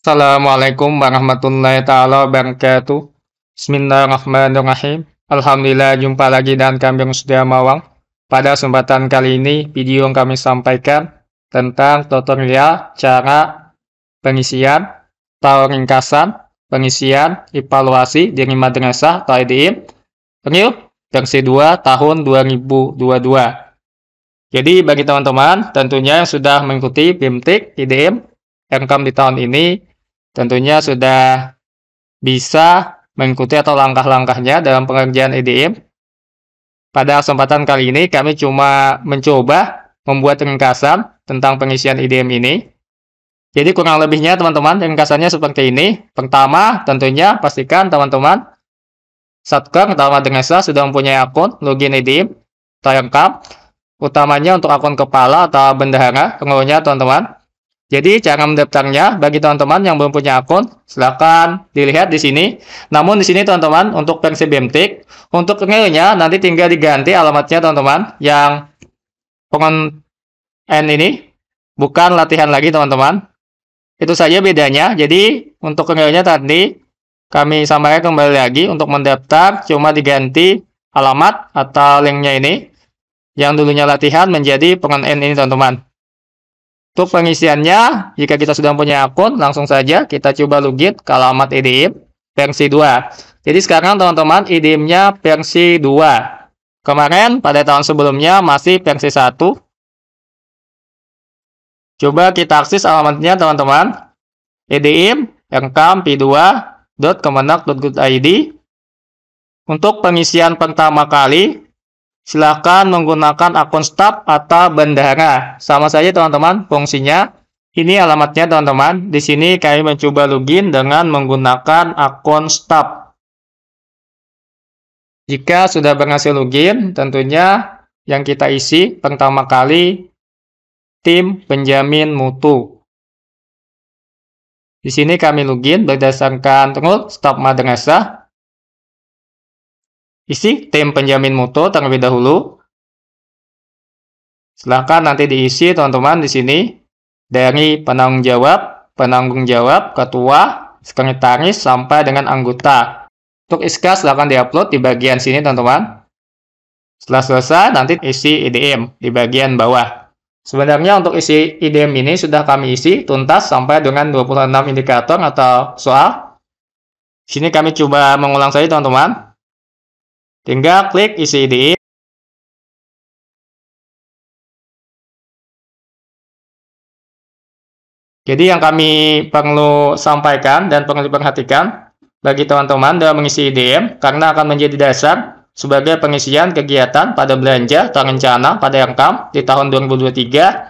Assalamualaikum warahmatullahi taala wabarakatuh. Bismillahirrahmanirrahim. Alhamdulillah jumpa lagi dengan kami yang sudah Mawang. Pada kesempatan kali ini video yang kami sampaikan tentang tutorial cara pengisian atau ringkasan pengisian evaluasi diri madrasah atau IDIM Pengil versi 2 tahun 2022. Jadi bagi teman-teman tentunya yang sudah mengikuti BIMTIK IDM yang di tahun ini Tentunya sudah bisa mengikuti atau langkah-langkahnya dalam pengerjaan EDM. Pada kesempatan kali ini kami cuma mencoba membuat ringkasan tentang pengisian IDM e ini. Jadi kurang lebihnya teman-teman ringkasannya seperti ini. Pertama tentunya pastikan teman-teman Satker atau Madrasa sudah mempunyai akun login IDM e lengkap. utamanya untuk akun kepala atau bendahara pengelolanya teman-teman jadi cara mendaftarnya bagi teman-teman yang belum punya akun, silahkan dilihat di sini. Namun di sini teman-teman untuk versi BMTIC, untuk realnya nanti tinggal diganti alamatnya teman-teman yang pengen N ini bukan latihan lagi teman-teman. Itu saja bedanya. Jadi untuk realnya tadi kami sampaikan kembali lagi untuk mendaftar cuma diganti alamat atau linknya ini yang dulunya latihan menjadi pengen N ini teman-teman. Untuk pengisiannya, jika kita sudah punya akun, langsung saja kita coba login ke alamat IDIM versi 2. Jadi sekarang teman-teman IDIM-nya versi 2. Kemarin pada tahun sebelumnya masih versi 1. Coba kita akses alamatnya teman-teman. IDIM rkm p2.kemenak.go.id Untuk pengisian pertama kali, silakan menggunakan akun staf atau bendahara. Sama saja teman-teman fungsinya. Ini alamatnya teman-teman. Di sini kami mencoba login dengan menggunakan akun staf. Jika sudah berhasil login, tentunya yang kita isi pertama kali tim penjamin mutu. Di sini kami login berdasarkan rule stop madrasah isi tim penjamin mutu terlebih dahulu. Silahkan nanti diisi teman-teman di sini dari penanggung jawab, penanggung jawab, ketua, sekretaris sampai dengan anggota. Untuk SK silahkan diupload di bagian sini teman-teman. Setelah selesai nanti isi IDM di bagian bawah. Sebenarnya untuk isi IDM ini sudah kami isi tuntas sampai dengan 26 indikator atau soal. Sini kami coba mengulang saja teman-teman. Tinggal klik isi ID. Jadi yang kami perlu sampaikan dan perlu perhatikan bagi teman-teman dalam mengisi IDM karena akan menjadi dasar sebagai pengisian kegiatan pada belanja terencana pada yang kam di tahun 2023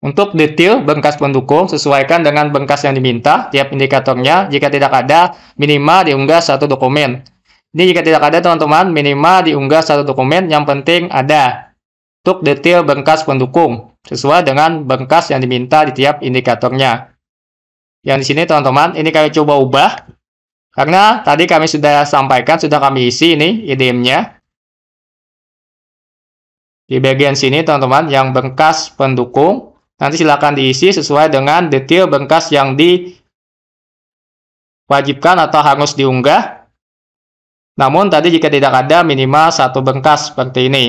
Untuk detail bengkas pendukung, sesuaikan dengan bengkas yang diminta tiap indikatornya. Jika tidak ada, minimal diunggah satu dokumen. Ini jika tidak ada teman-teman, minimal diunggah satu dokumen yang penting ada. Untuk detail bengkas pendukung, sesuai dengan bengkas yang diminta di tiap indikatornya. Yang di sini teman-teman, ini kami coba ubah. Karena tadi kami sudah sampaikan, sudah kami isi ini IDM-nya. Di bagian sini teman-teman, yang bengkas pendukung, Nanti silakan diisi sesuai dengan detail bengkas yang diwajibkan atau harus diunggah. Namun tadi jika tidak ada minimal satu bengkas seperti ini.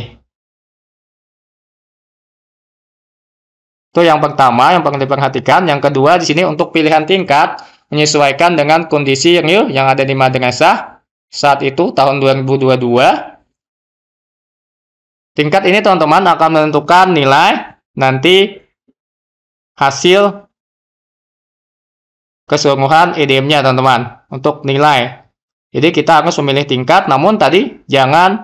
Itu yang pertama yang perlu diperhatikan. Yang kedua di sini untuk pilihan tingkat menyesuaikan dengan kondisi real yang ada di madrasah saat itu tahun 2022. Tingkat ini teman-teman akan menentukan nilai nanti hasil keseluruhan EDM-nya teman-teman untuk nilai. Jadi kita harus memilih tingkat, namun tadi jangan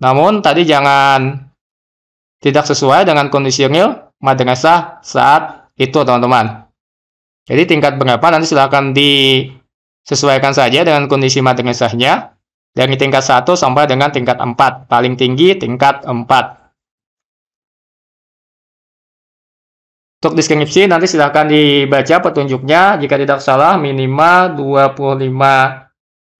namun tadi jangan tidak sesuai dengan kondisi real madrasah saat itu teman-teman. Jadi tingkat berapa nanti silahkan disesuaikan saja dengan kondisi madrasahnya dari tingkat 1 sampai dengan tingkat 4. Paling tinggi tingkat 4. Untuk deskripsi nanti silahkan dibaca petunjuknya. Jika tidak salah minimal 25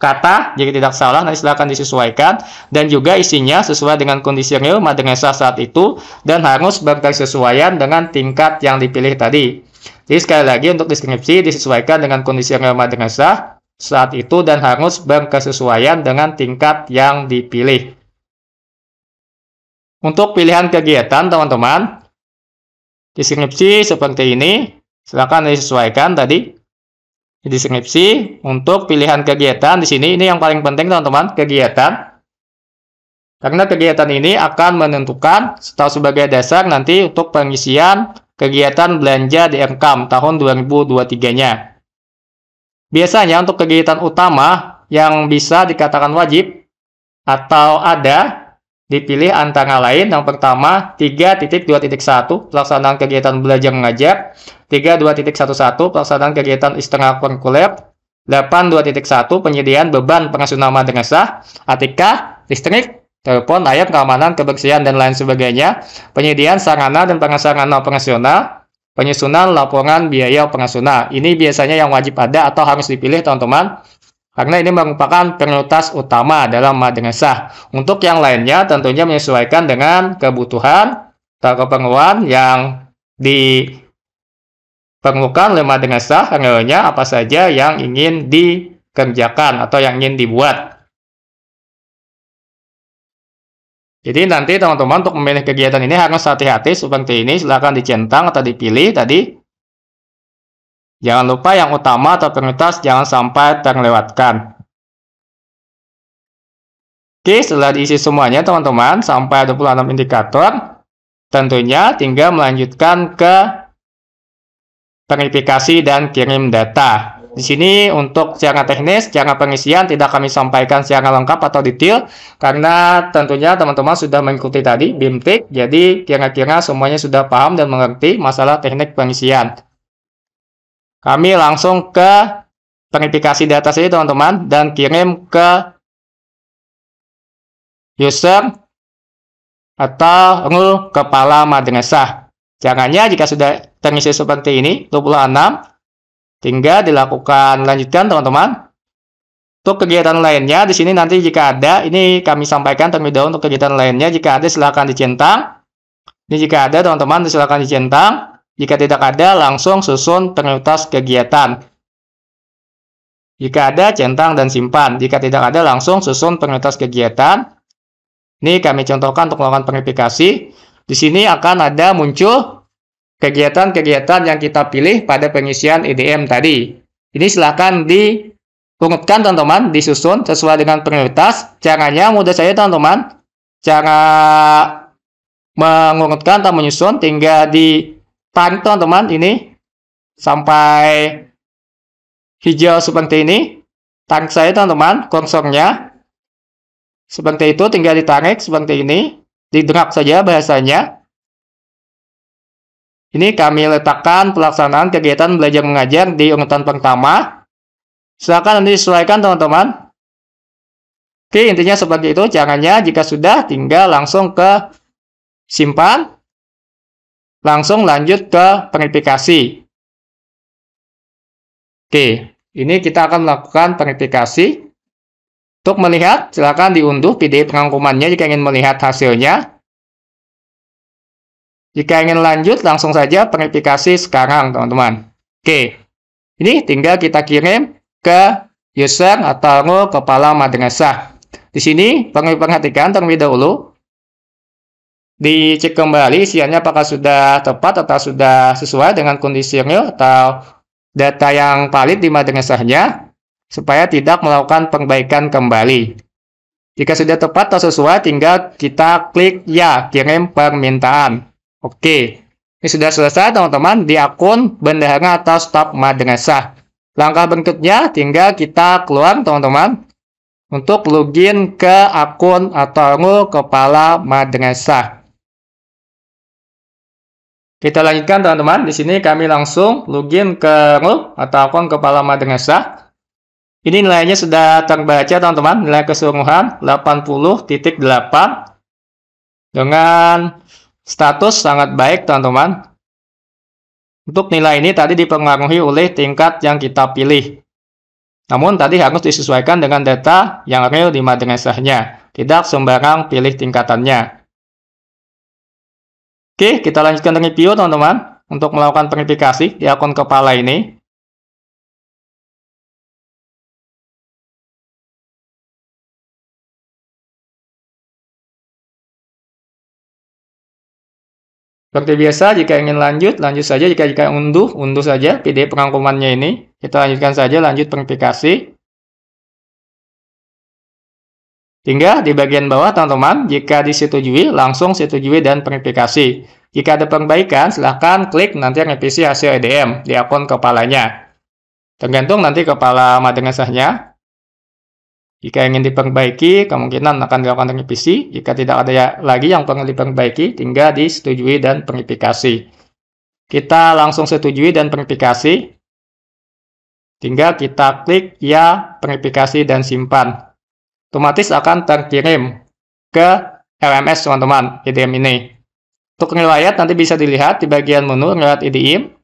kata. Jika tidak salah nanti silahkan disesuaikan. Dan juga isinya sesuai dengan kondisi real madrasah saat itu. Dan harus berkesesuaian dengan tingkat yang dipilih tadi. Jadi sekali lagi untuk deskripsi disesuaikan dengan kondisi real madrasah saat itu dan harus berkesesuaian dengan tingkat yang dipilih. Untuk pilihan kegiatan, teman-teman, deskripsi seperti ini. silakan disesuaikan tadi deskripsi untuk pilihan kegiatan di sini ini yang paling penting teman-teman kegiatan karena kegiatan ini akan menentukan setahu sebagai dasar nanti untuk pengisian kegiatan belanja di MKM tahun 2023 nya biasanya untuk kegiatan utama yang bisa dikatakan wajib atau ada Dipilih antara lain yang pertama 3.2.1 pelaksanaan kegiatan belajar mengajar, 3.2.11 pelaksanaan kegiatan istirahat kurikuler, 8.2.1 penyediaan beban pengasuh nama sah, ATK, listrik, telepon, ayat, keamanan, kebersihan, dan lain sebagainya, penyediaan sarana dan prasarana operasional, penyusunan laporan biaya operasional. Ini biasanya yang wajib ada atau harus dipilih teman-teman karena ini merupakan prioritas utama dalam madrasah. Untuk yang lainnya tentunya menyesuaikan dengan kebutuhan atau keperluan yang diperlukan oleh madrasah, hanya apa saja yang ingin dikerjakan atau yang ingin dibuat. Jadi nanti teman-teman untuk memilih kegiatan ini harus hati-hati seperti ini, silahkan dicentang atau dipilih tadi Jangan lupa yang utama atau prioritas jangan sampai terlewatkan. Oke, setelah diisi semuanya teman-teman, sampai 26 indikator, tentunya tinggal melanjutkan ke verifikasi dan kirim data. Di sini untuk secara teknis, secara pengisian tidak kami sampaikan secara lengkap atau detail karena tentunya teman-teman sudah mengikuti tadi BIMTIK, jadi kira-kira semuanya sudah paham dan mengerti masalah teknik pengisian. Kami langsung ke verifikasi data sini teman-teman dan kirim ke user atau rule kepala madrasah. Jangannya jika sudah terisi seperti ini 26 tinggal dilakukan lanjutkan teman-teman. Untuk kegiatan lainnya di sini nanti jika ada ini kami sampaikan terlebih dahulu untuk kegiatan lainnya jika ada silahkan dicentang. Ini jika ada teman-teman silahkan dicentang. Jika tidak ada, langsung susun prioritas kegiatan. Jika ada, centang dan simpan. Jika tidak ada, langsung susun prioritas kegiatan. Ini kami contohkan untuk melakukan verifikasi. Di sini akan ada muncul kegiatan-kegiatan yang kita pilih pada pengisian IDM tadi. Ini silahkan diurutkan teman-teman, disusun sesuai dengan prioritas. Caranya mudah saja teman-teman. Cara mengungutkan atau menyusun tinggal di pan teman-teman ini sampai hijau seperti ini tarik saya teman-teman kursornya seperti itu tinggal ditarik seperti ini didrag saja bahasanya ini kami letakkan pelaksanaan kegiatan belajar mengajar di urutan pertama silahkan nanti disesuaikan teman-teman oke intinya seperti itu caranya jika sudah tinggal langsung ke simpan Langsung lanjut ke verifikasi. Oke, ini kita akan melakukan verifikasi. Untuk melihat, silakan diunduh video pengangkumannya jika ingin melihat hasilnya. Jika ingin lanjut, langsung saja verifikasi sekarang, teman-teman. Oke, ini tinggal kita kirim ke user atau kepala madrasah. Di sini, perlu perhatikan terlebih dahulu, dicek kembali isiannya apakah sudah tepat atau sudah sesuai dengan kondisi real atau data yang valid di madrasahnya supaya tidak melakukan perbaikan kembali. Jika sudah tepat atau sesuai, tinggal kita klik ya, kirim permintaan. Oke, ini sudah selesai teman-teman di akun bendahara atau staf madrasah. Langkah berikutnya, tinggal kita keluar teman-teman untuk login ke akun atau kepala madrasah. Kita lanjutkan teman-teman. Di sini kami langsung login ke root atau akun kepala madrasah. Ini nilainya sudah terbaca teman-teman. Nilai keseluruhan 80.8 dengan status sangat baik teman-teman. Untuk nilai ini tadi dipengaruhi oleh tingkat yang kita pilih. Namun tadi harus disesuaikan dengan data yang real di madrasahnya. Tidak sembarang pilih tingkatannya. Oke, kita lanjutkan review teman-teman untuk melakukan verifikasi di akun kepala ini. Seperti biasa, jika ingin lanjut, lanjut saja. Jika jika unduh, unduh saja PDF perangkumannya ini. Kita lanjutkan saja, lanjut verifikasi. Tinggal di bagian bawah teman-teman, jika disetujui, langsung setujui dan verifikasi. Jika ada perbaikan, silahkan klik nanti revisi hasil EDM di akun kepalanya. Tergantung nanti kepala madrasahnya. Jika ingin diperbaiki, kemungkinan akan dilakukan revisi. Jika tidak ada ya lagi yang perlu diperbaiki, tinggal disetujui dan verifikasi. Kita langsung setujui dan verifikasi. Tinggal kita klik ya, verifikasi dan simpan otomatis akan terkirim ke LMS teman-teman, IDM ini. Untuk riwayat nanti bisa dilihat di bagian menu riwayat IDM.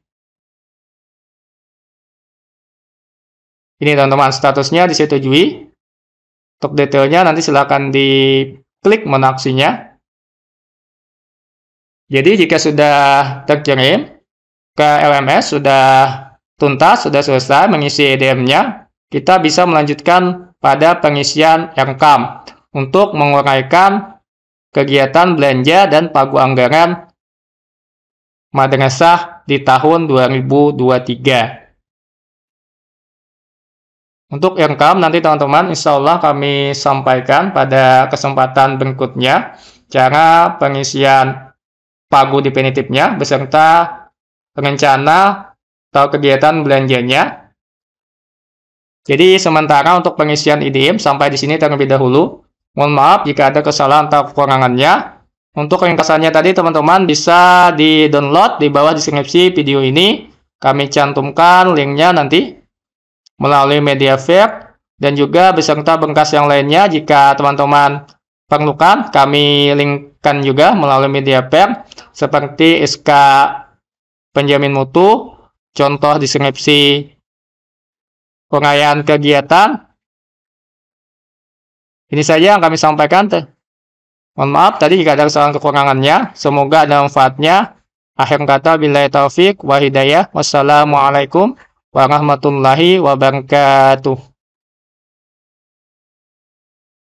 Ini teman-teman, statusnya disetujui. Untuk detailnya nanti silakan diklik menu aksinya. Jadi jika sudah terkirim ke LMS, sudah tuntas, sudah selesai mengisi EDM-nya, kita bisa melanjutkan pada pengisian RKAM untuk menguraikan kegiatan belanja dan pagu anggaran madrasah di tahun 2023. Untuk RKAM nanti teman-teman insya Allah kami sampaikan pada kesempatan berikutnya cara pengisian pagu definitifnya beserta rencana atau kegiatan belanjanya jadi sementara untuk pengisian IDM sampai di sini terlebih dahulu. Mohon maaf jika ada kesalahan atau kekurangannya. Untuk ringkasannya tadi teman-teman bisa di-download di bawah deskripsi video ini. Kami cantumkan linknya nanti melalui media web dan juga beserta bengkas yang lainnya jika teman-teman perlukan kami linkkan juga melalui media web seperti SK penjamin mutu, contoh deskripsi Pengayaan kegiatan. Ini saja yang kami sampaikan. Mohon maaf tadi jika ada kesalahan kekurangannya. Semoga ada manfaatnya. Akhir kata bila taufik wa hidayah. Wassalamualaikum warahmatullahi wabarakatuh.